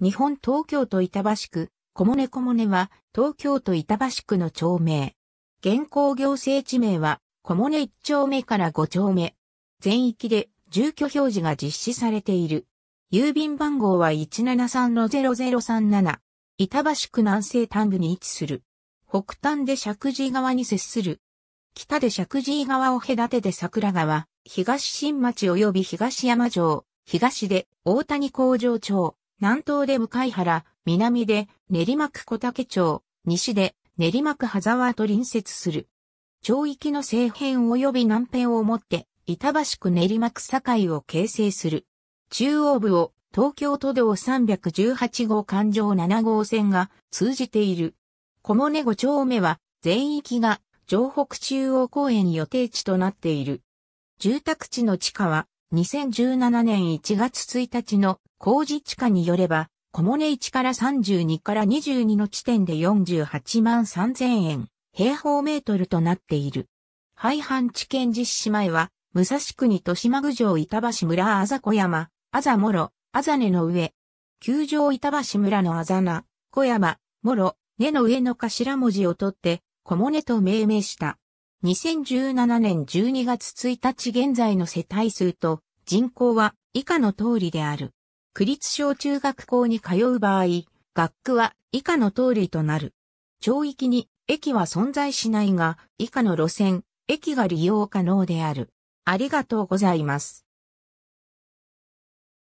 日本東京都板橋区、小骨小骨は東京都板橋区の町名。現行行政地名は小骨1丁目から5丁目。全域で住居表示が実施されている。郵便番号は173-0037。板橋区南西端部に位置する。北端で石神井川に接する。北で石神井川を隔てて桜川、東新町及び東山城、東で大谷工場町。南東で向原、南で練馬区小竹町、西で練馬区羽沢と隣接する。町域の西辺及び南辺をもって、板橋区練馬区堺を形成する。中央部を東京都道318号環状7号線が通じている。小骨5丁目は全域が城北中央公園予定地となっている。住宅地の地下は2017年1月1日の工事地下によれば、小骨1から32から22の地点で48万3000円、平方メートルとなっている。廃藩地県実施前は、武蔵国豊島郡上板橋村あざ小山、あざもろ、あざ根の上。球場板橋村のあざな、小山、もろ、根の上の頭文字を取って、小骨と命名した。2017年12月1日現在の世帯数と人口は以下の通りである。区立小中学校に通う場合、学区は以下の通りとなる。町域に駅は存在しないが、以下の路線、駅が利用可能である。ありがとうございます。